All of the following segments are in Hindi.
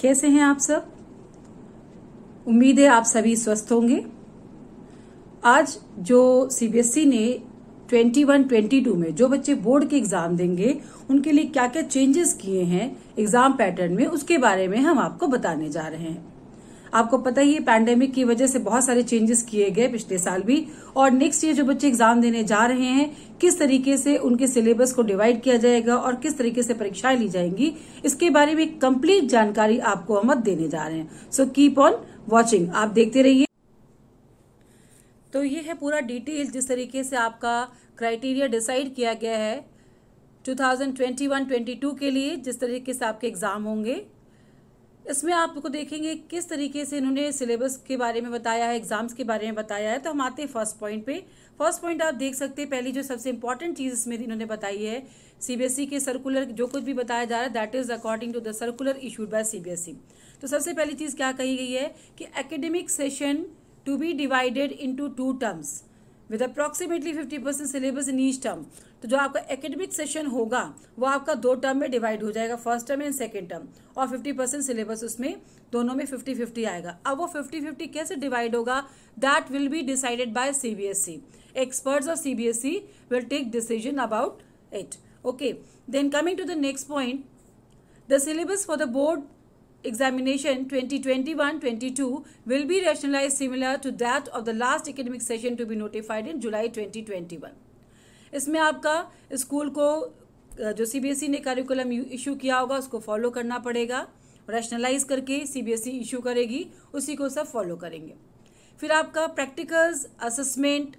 कैसे हैं आप सब उम्मीद है आप सभी स्वस्थ होंगे आज जो सीबीएसई e ने 21, 22 में जो बच्चे बोर्ड के एग्जाम देंगे उनके लिए क्या क्या चेंजेस किए हैं एग्जाम पैटर्न में उसके बारे में हम आपको बताने जा रहे हैं आपको पता ही है पैंडेमिक की वजह से बहुत सारे चेंजेस किए गए पिछले साल भी और नेक्स्ट ईयर जो बच्चे एग्जाम देने जा रहे हैं किस तरीके से उनके सिलेबस को डिवाइड किया जाएगा और किस तरीके से परीक्षाएं ली जाएंगी इसके बारे में कंप्लीट जानकारी आपको हम देने जा रहे हैं सो कीप ऑन वॉचिंग आप देखते रहिए तो ये है पूरा डिटेल जिस तरीके से आपका क्राइटेरिया डिसाइड किया गया है 2021-22 के लिए जिस तरीके से आपके एग्ज़ाम होंगे इसमें आपको देखेंगे किस तरीके से इन्होंने सिलेबस के बारे में बताया है एग्जाम्स के बारे में बताया है तो हम आते हैं फर्स्ट पॉइंट पे फर्स्ट पॉइंट आप देख सकते हैं पहली जो सबसे इंपॉर्टेंट चीज़ इसमें इन्होंने बताई है सीबीएसई e के सर्कुलर जो कुछ भी बताया जा रहा है that is according to the circular issued by CBSE तो सबसे पहली चीज़ क्या कही गई है कि academic session to be divided into two terms with approximately fifty percent syllabus in each term तो जो आपका एकेडमिक सेशन होगा वो आपका दो टर्म में डिवाइड हो जाएगा first term and second term और फिफ्टी परसेंट सिलेबस उसमें दोनों में फिफ्टी फिफ्टी आएगा अब वो फिफ्टी फिफ्टी कैसे डिवाइड होगा that will be decided by CBSE experts of CBSE will take decision about it okay then coming to the next point the syllabus for the board examination 2021-22 will be rationalized similar to that of the last academic session to be notified in July 2021. इसमें आपका स्कूल को जो सीबीएसई e ने करिकुलम इशू किया होगा उसको फॉलो करना पड़ेगा रैशनलाइज करके सीबीएसई इशू e करेगी उसी को सब फॉलो करेंगे फिर आपका प्रैक्टिकल्स असेसमेंट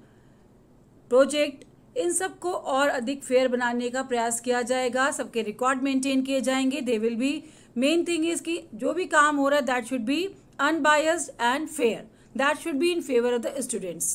प्रोजेक्ट इन सब को और अधिक फेयर बनाने का प्रयास किया जाएगा सबके रिकॉर्ड मेंटेन किए जाएंगे they will be main thing is कि जो भी काम हो रहा है that should be unbiased and fair that should be in favour of the students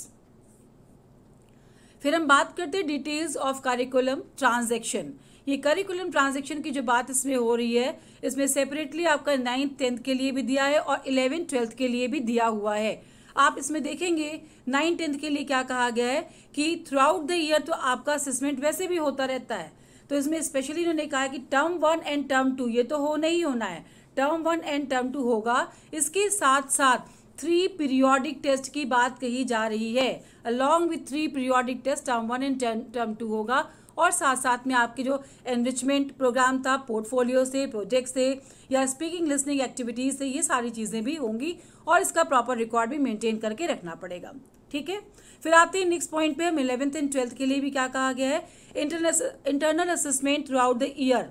फिर हम बात करते हैं डिटेल्स ऑफ करिकुलम ट्रांजेक्शन ये करिकुलम ट्रांजेक्शन की जो बात इसमें हो रही है इसमें सेपरेटली आपका नाइन्थ टेंथ के लिए भी दिया है और इलेवेंथ ट्वेल्थ के लिए भी दिया हुआ है आप इसमें देखेंगे नाइन टेंथ के लिए क्या कहा गया है कि थ्रू आउट द ईयर तो आपका असेसमेंट वैसे भी होता रहता है तो इसमें स्पेशली इन्होंने कहा कि term one and term two ये तो होना ही होना है term one and term two होगा इसके साथ साथ थ्री पीरियोडिक टेस्ट की बात कही जा रही है along with three periodic test term one and term two होगा और साथ साथ में आपके जो एनरिचमेंट प्रोग्राम था पोर्टफोलियो से प्रोजेक्ट से या स्पीकिंग लिसनिंग एक्टिविटीज़ से ये सारी चीज़ें भी होंगी और इसका प्रॉपर रिकॉर्ड भी मेंटेन करके रखना पड़ेगा ठीक है फिर आते हैं नेक्स्ट पॉइंट पे हम इलेवंथ एंड ट्वेल्थ के लिए भी क्या कहा गया है internal assessment throughout the year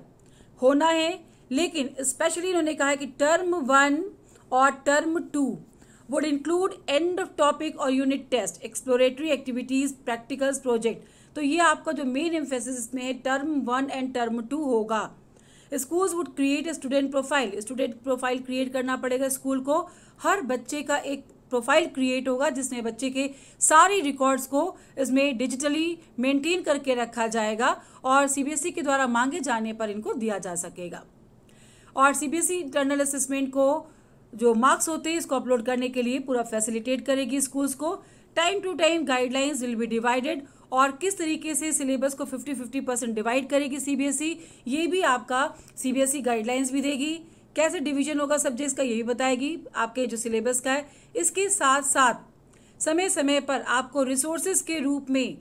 होना है लेकिन स्पेशली इन्होंने कहा है कि टर्म वन और term two would include end of topic और unit test exploratory activities practicals project तो ये आपका जो मेन इम्फेसिस इसमें है term one and term two होगा schools would create student profile student profile create करना पड़ेगा स्कूल को हर बच्चे का एक प्रोफाइल क्रिएट होगा जिसमें बच्चे के सारे रिकॉर्ड्स को इसमें डिजिटली मेंटेन करके रखा जाएगा और सीबीएसई e के द्वारा मांगे जाने पर इनको दिया जा सकेगा और सीबीएसई इंटरनल असेसमेंट को जो मार्क्स होते हैं इसको अपलोड करने के लिए पूरा फैसिलिटेट करेगी स्कूल्स को time to time guidelines will be divided और किस तरीके से सिलेबस को 50 50 परसेंट डिवाइड करेगी सीबीएसई e, ये भी आपका सीबीएसई गाइडलाइंस e भी देगी कैसे डिवीजन होगा सब्जेक्ट्स का ये भी बताएगी आपके जो सिलेबस का है इसके साथ साथ समय समय पर आपको रिसोर्सेज के रूप में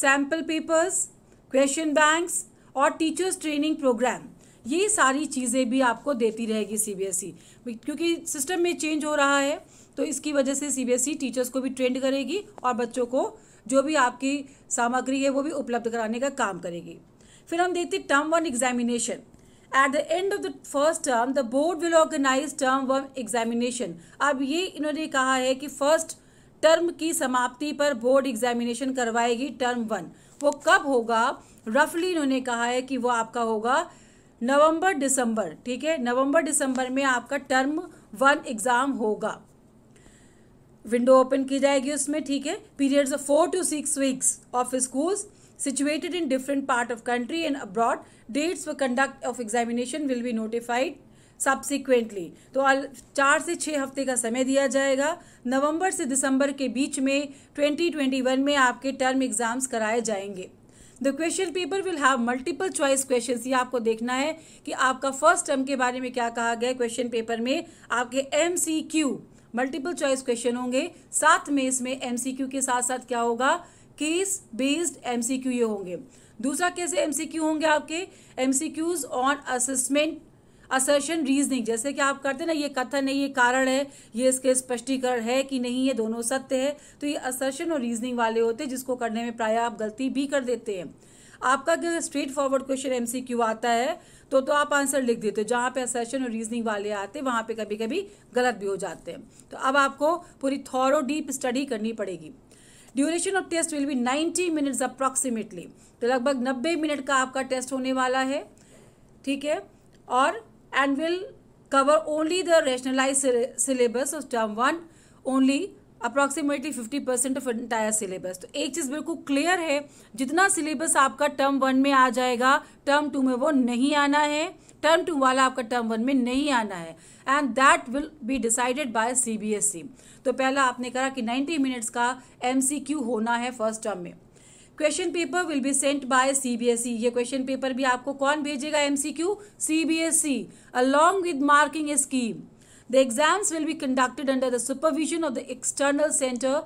सैम्पल पेपर्स क्वेश्चन बैंक्स और टीचर्स ट्रेनिंग प्रोग्राम ये सारी चीज़ें भी आपको देती रहेगी सीबीएसई e। क्योंकि सिस्टम में चेंज हो रहा है तो इसकी वजह से सीबीएसई टीचर्स को भी ट्रेंड करेगी और बच्चों को जो भी आपकी सामग्री है वो भी उपलब्ध कराने का काम करेगी फिर हम देखते हैं term one examination at the end of the first term the board will organise term one examination अब ये इन्होंने कहा है कि फर्स्ट टर्म की समाप्ति पर बोर्ड एग्जामिनेशन करवाएगी टर्म वन वो कब होगा रफली इन्होंने कहा है कि वो आपका होगा नवंबर दिसंबर ठीक है नवंबर दिसंबर में आपका टर्म वन एग्ज़ाम होगा विंडो ओपन की जाएगी उसमें ठीक है periods of four to six weeks of schools situated in different part of country and abroad dates for conduct of examination will be notified subsequently तो चार से छः हफ्ते का समय दिया जाएगा नवंबर से दिसंबर के बीच में 2021 में आपके टर्म एग्जाम्स कराए जाएंगे the question paper will have multiple choice question ये आपको देखना है कि आपका फर्स्ट टर्म के बारे में क्या कहा गया क्वेश्चन पेपर में आपके M C Q multiple choice question होंगे साथ में इसमें एमसीक्यू के साथ साथ क्या होगा केस बेस्ड एमसीक्यू ये होंगे दूसरा कैसे एमसीक्यू होंगे आपके MCQs on assessment assertion reasoning जैसे कि आप करते ना ये कथन है ये कारण है ये इसके स्पष्टीकरण है कि नहीं ये दोनों सत्य है तो ये असर्शन और रीजनिंग वाले होते हैं जिसको करने में प्राय आप गलती भी कर देते हैं आपका अगर स्ट्रेट फॉरवर्ड क्वेश्चन एमसीक्यू आता है तो तो आप आंसर लिख देते हो जहाँ पे सेशन और रीजनिंग वाले आते हैं वहाँ पे कभी कभी गलत भी हो जाते हैं तो अब आपको पूरी थॉरो डीप स्टडी करनी पड़ेगी duration of test will be 90 minutes approximately तो लगभग 90 मिनट का आपका टेस्ट होने वाला है ठीक है और and will cover only the rationalise syllabus of term one only approximately fifty percent of entire syllabus तो एक चीज़ बिल्कुल क्लियर है जितना सिलेबस आपका टर्म वन में आ जाएगा टर्म टू में वो नहीं आना है टर्म टू वाला आपका टर्म वन में नहीं आना है and that will be decided by CBSE तो पहला आपने कहा कि 90 मिनट्स का एमसीक्यू होना है फर्स्ट टर्म में question paper will be sent by CBSE ये क्वेश्चन पेपर भी आपको कौन भेजेगा MCQ CBSE along with marking scheme The exams will be conducted under the supervision of the external center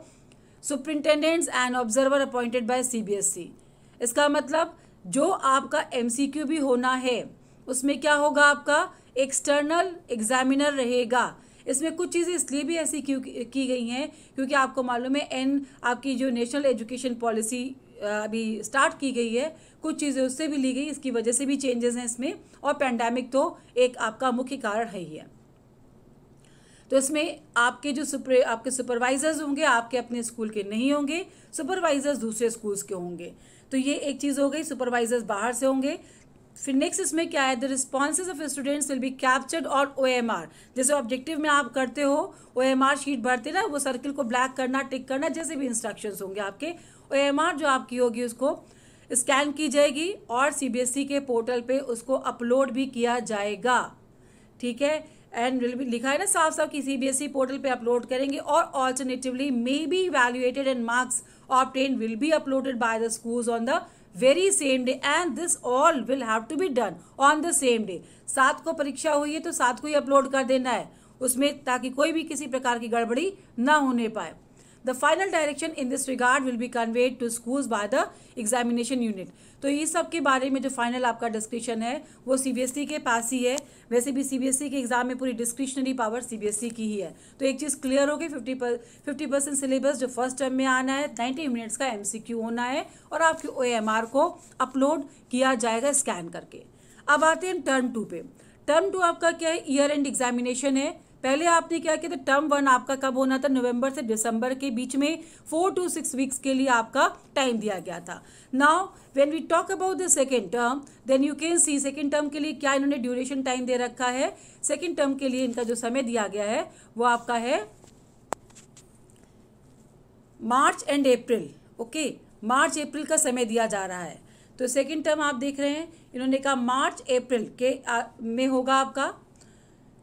superintendents and observer appointed by cbsc e. इसका मतलब जो आपका MCQ भी होना है उसमें क्या होगा आपका एक्सटर्नल एग्जामिनर रहेगा इसमें कुछ चीज़ें इसलिए भी ऐसी क्यों की गई हैं क्योंकि आपको मालूम है एन आपकी जो नेशनल एजुकेशन पॉलिसी अभी स्टार्ट की गई है कुछ चीज़ें उससे भी ली गई इसकी वजह से भी चेंजेस हैं इसमें और पैंडमिक तो एक आपका मुख्य कारण है ही है तो इसमें आपके जो सुपर आपके सुपरवाइजर्स होंगे आपके अपने स्कूल के नहीं होंगे सुपरवाइजर्स दूसरे स्कूल्स के होंगे तो ये एक चीज़ हो गई सुपरवाइजर्स बाहर से होंगे फिर नेक्स्ट इसमें क्या है the responses of students will be captured और ओ एम आर जैसे ऑब्जेक्टिव में आप करते हो ओ एम आर शीट भरते ना वो सर्किल को ब्लैक करना टिक करना जैसे भी इंस्ट्रक्शंस होंगे आपके ओ एम आर जो आपकी होगी उसको स्कैन की जाएगी और ई e के पोर्टल पे उसको अपलोड भी किया जाएगा ठीक है एंड विल लिखा है ना साफ साफ कि सीबीएसई पोर्टल e पे अपलोड करेंगे और alternatively may be evaluated and marks obtained will be uploaded by the schools on the very same day and this all will have to be done on the same day सात को परीक्षा हुई है तो सात को ही अपलोड कर देना है उसमें ताकि कोई भी किसी प्रकार की गड़बड़ी ना होने पाए the final direction in this regard will be conveyed to schools by the examination unit तो ये सब के बारे में जो फाइनल आपका डिस्क्रिप्शन है वो सीबीएसई e के पास ही है वैसे भी सीबीएसई e के एग्जाम में पूरी डिस्क्रिप्शनरी पावर सीबीएसई की ही है तो एक चीज़ क्लियर होगी फिफ्टी पर फिफ्टी परसेंट सिलेबस जो फर्स्ट टर्म में आना है नाइन्टी मिनट्स का एमसीक्यू होना है और आपके ओएमआर को अपलोड किया जाएगा स्कैन करके अब आते हैं टर्म टू पे टर्म टू आपका क्या है ईयर एंड एग्जामिनेशन है पहले आपने क्या किया था टर्म वन आपका कब होना था नवंबर से दिसंबर के बीच में फोर टू सिक्स वीक्स के लिए आपका टाइम दिया गया था now when we talk about the second term then you can see second term के लिए क्या इन्होंने ड्यूरेशन टाइम दे रखा है सेकेंड टर्म के लिए इनका जो समय दिया गया है वो आपका है मार्च एंड अप्रैल ओके मार्च अप्रैल का समय दिया जा रहा है तो सेकेंड टर्म आप देख रहे हैं इन्होंने कहा मार्च अप्रैल के आ, में होगा आपका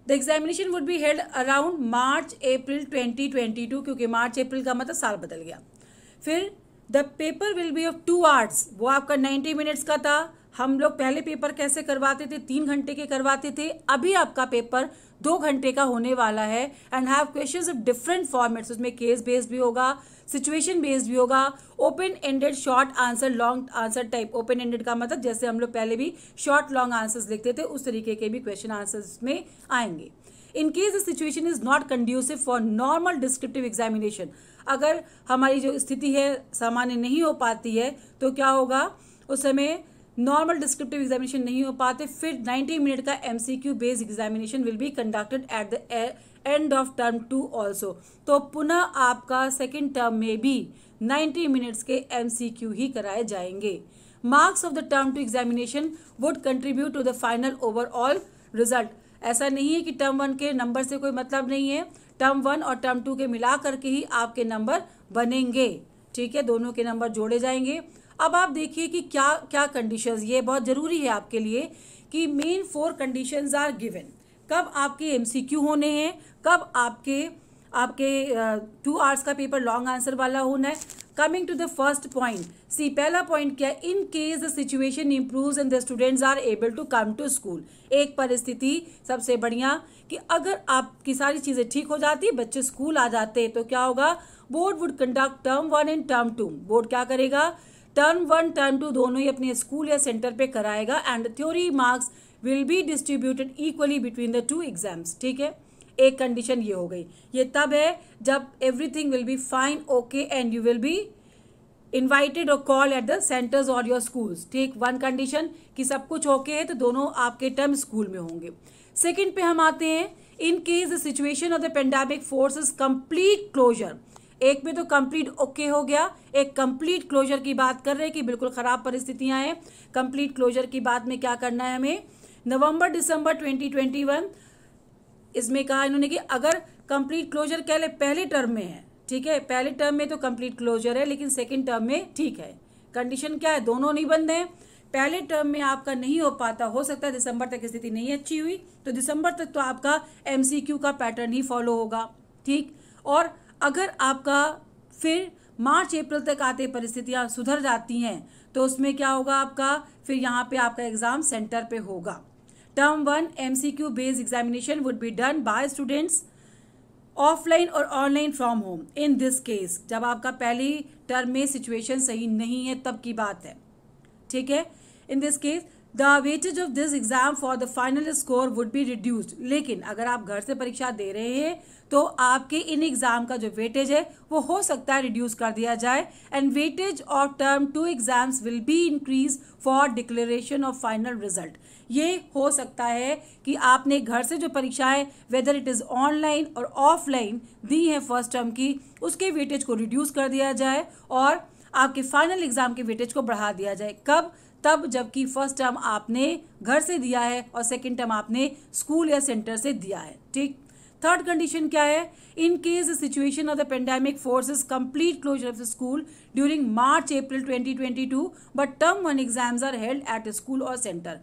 the examination would be held around March April 2022 क्योंकि मार्च अप्रैल का मतलब साल बदल गया फिर the paper will be of two hours वो आपका 90 मिनट्स का था हम लोग पहले पेपर कैसे करवाते थे तीन घंटे के करवाते थे अभी आपका पेपर दो घंटे का होने वाला है and have questions of different formats उसमें केस बेस्ड भी होगा सिचुएशन बेस्ड भी होगा open ended short answer long answer type open ended का मतलब जैसे हम लोग पहले भी शॉर्ट लॉन्ग आंसर्स लिखते थे उस तरीके के भी क्वेश्चन आंसर्स में आएंगे in case the situation is not conducive for normal descriptive examination अगर हमारी जो स्थिति है सामान्य नहीं हो पाती है तो क्या होगा उस समय नॉर्मल डिस्क्रिप्टिव एग्जामिनेशन नहीं हो पाते फिर 90 मिनट का MCQ based examination will be conducted at the end of term two also तो पुनः आपका सेकेंड टर्म में भी 90 मिनट्स के एमसीक्यू ही कराए जाएंगे marks of the term two examination would contribute to the final overall result ऐसा नहीं है कि टर्म वन के नंबर से कोई मतलब नहीं है टर्म वन और टर्म टू के मिला करके ही आपके नंबर बनेंगे ठीक है दोनों के नंबर जोड़े जाएंगे अब आप देखिए कि क्या क्या कंडीशंस ये बहुत ज़रूरी है आपके लिए कि main four conditions are given कब आपके एमसीक्यू होने हैं कब आपके आपके टू uh, आवर्स का पेपर लॉन्ग आंसर वाला होना है coming to the first point see पहला पॉइंट क्या है in case the situation improve and the students are able to come to school एक परिस्थिति सबसे बढ़िया कि अगर आपकी सारी चीज़ें ठीक हो जाती बच्चे स्कूल आ जाते तो क्या होगा board would conduct term one and term two board क्या करेगा टर्म वन टर्म टू दोनों ही अपने स्कूल या सेंटर पे कराएगा and theory marks will be distributed equally between the two exams ठीक है एक कंडीशन ये हो गई ये तब है जब everything will be fine okay and you will be invited और कॉल एट द सेंटर्स और योर स्कूल्स ठीक वन कंडीशन कि सब कुछ ओके है तो दोनों आपके टर्म स्कूल में होंगे सेकेंड पे हम आते हैं in case the situation of the pandemic forces complete closure एक में तो कंप्लीट ओके हो गया एक कंप्लीट क्लोजर की बात कर रहे हैं कि बिल्कुल ख़राब परिस्थितियां हैं कंप्लीट क्लोजर की बात में क्या करना है हमें नवंबर दिसंबर 2021 इसमें कहा इन्होंने कि अगर कंप्लीट क्लोजर कह ले पहले टर्म में है ठीक है पहले टर्म में तो कंप्लीट क्लोजर है लेकिन सेकेंड टर्म में ठीक है कंडीशन क्या है दोनों बंद हैं पहले टर्म में आपका नहीं हो पाता हो सकता है दिसंबर तक स्थिति नहीं अच्छी हुई तो दिसंबर तक तो आपका एमसीक्यू का पैटर्न ही फॉलो होगा ठीक और अगर आपका फिर मार्च अप्रैल तक आते परिस्थितियां सुधर जाती हैं तो उसमें क्या होगा आपका फिर यहाँ पे आपका एग्ज़ाम सेंटर पे होगा term one M C Q based examination would be done by students offline और online from home in this case जब आपका पहली टर्म में सिचुएशन सही नहीं है तब की बात है ठीक है in this case the weightage of this exam for the final score would be reduced लेकिन अगर आप घर से परीक्षा दे रहे हैं तो आपके इन एग्ज़ाम का जो वेटेज है वो हो सकता है रिड्यूस कर दिया जाए and weightage of term two exams will be increase for declaration of final result ये हो सकता है कि आपने घर से जो परीक्षाएं वेदर इट इज़ ऑनलाइन और ऑफलाइन दी हैं फर्स्ट टर्म की उसके वेटेज को रिड्यूस कर दिया जाए और आपके फाइनल एग्ज़ाम के वेटेज को बढ़ा दिया जाए कब तब जबकि फर्स्ट टर्म आपने घर से दिया है और सेकेंड टर्म आपने स्कूल या सेंटर से दिया है ठीक थर्ड कंडीशन क्या है in case the situation of the pandemic forces complete closure of the school during March April 2022 but term one exams are held at school और सेंटर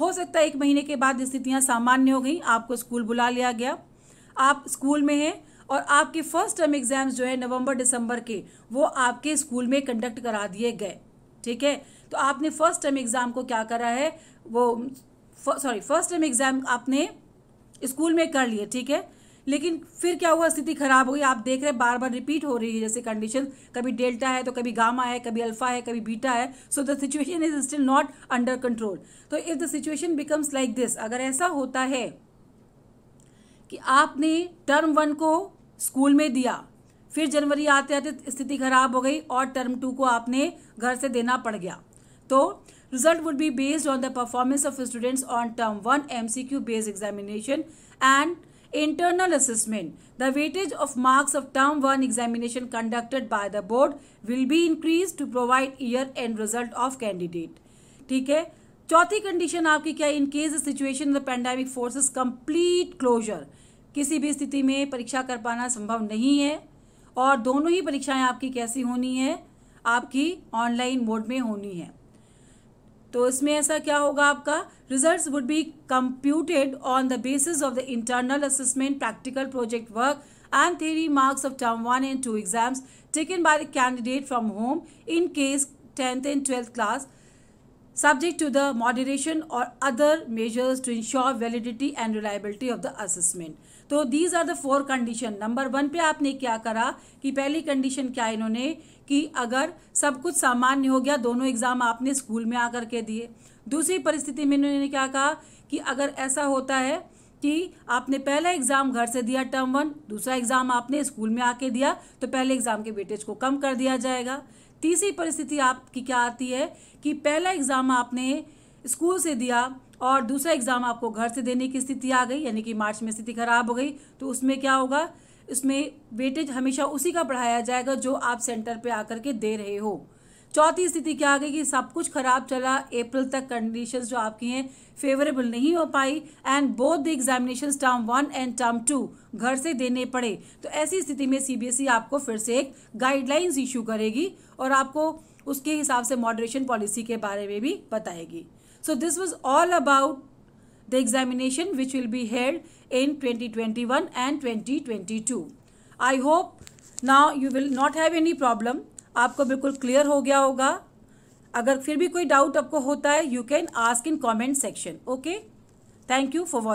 हो सकता है एक महीने के बाद स्थितियां सामान्य हो गई आपको स्कूल बुला लिया गया आप स्कूल में हैं और आपके फर्स्ट टर्म एग्जाम्स जो है नवंबर दिसंबर के वो आपके स्कूल में कंडक्ट करा दिए गए ठीक है तो आपने फर्स्ट टर्म एग्ज़ाम को क्या करा है वो सॉरी फर्स्ट टर्म एग्ज़ाम आपने स्कूल में कर लिए ठीक है लेकिन फिर क्या हुआ स्थिति खराब हो गई आप देख रहे हैं बार बार रिपीट हो रही है जैसे कंडीशन कभी डेल्टा है तो कभी गामा है कभी अल्फा है कभी बीटा है so the situation is still not under control तो if the situation becomes like this अगर ऐसा होता है कि आपने टर्म वन को स्कूल में दिया फिर जनवरी आते आते स्थिति खराब हो गई और टर्म टू को आपने घर से देना पड़ गया तो result would be based on the performance of students on term one M C Q based examination and internal assessment the weightage of marks of term one examination conducted by the board will be increase to provide year end result of candidate ठीक है चौथी कंडीशन आपकी क्या in case situation the pandemic forces complete closure किसी भी स्थिति में परीक्षा कर पाना संभव नहीं है और दोनों ही परीक्षाएं आपकी कैसी होनी है आपकी ऑनलाइन मोड में होनी है तो इसमें ऐसा क्या होगा आपका result would be computed on the basis of the internal assessment practical project work and theory marks of term one and two exams taken by the candidate from home in case tenth and twelfth class subject to the moderation और other measures to ensure validity and reliability of the assessment तो these are the four condition number one पे आपने क्या करा कि पहली कंडीशन क्या इन्होंने कि अगर सब कुछ सामान्य हो गया दोनों एग्जाम आपने स्कूल में आकर के दिए दूसरी परिस्थिति में इन्होंने क्या कहा कि अगर ऐसा होता है कि आपने पहला एग्ज़ाम घर से दिया टर्म वन दूसरा एग्ज़ाम आपने स्कूल में आके दिया तो पहले एग्ज़ाम के वेटेज को कम कर दिया जाएगा तीसरी परिस्थिति आपकी क्या आती है कि पहला एग्ज़ाम आपने स्कूल से दिया और दूसरा एग्ज़ाम आपको घर से देने की स्थिति आ गई यानी कि मार्च में स्थिति खराब हो गई तो उसमें क्या होगा इसमें वेटेज हमेशा उसी का बढ़ाया जाएगा जो आप सेंटर पे आकर के दे रहे हो चौथी स्थिति क्या आ गई कि सब कुछ खराब चला अप्रैल तक कंडीशंस जो आपकी हैं फेवरेबल नहीं हो पाई and both the examination term one and term two घर से देने पड़े तो ऐसी स्थिति में सीबीएसई e आपको फिर से एक गाइडलाइंस इशू करेगी और आपको उसके हिसाब से मॉडरेशन पॉलिसी के बारे में भी बताएगी So this was all about the examination which will be held in 2021 and 2022. I hope now you will not have any problem. आपको बिल्कुल clear हो गया होगा अगर फिर भी कोई doubt आपको होता you can ask in comment section. Okay? Thank you for watching.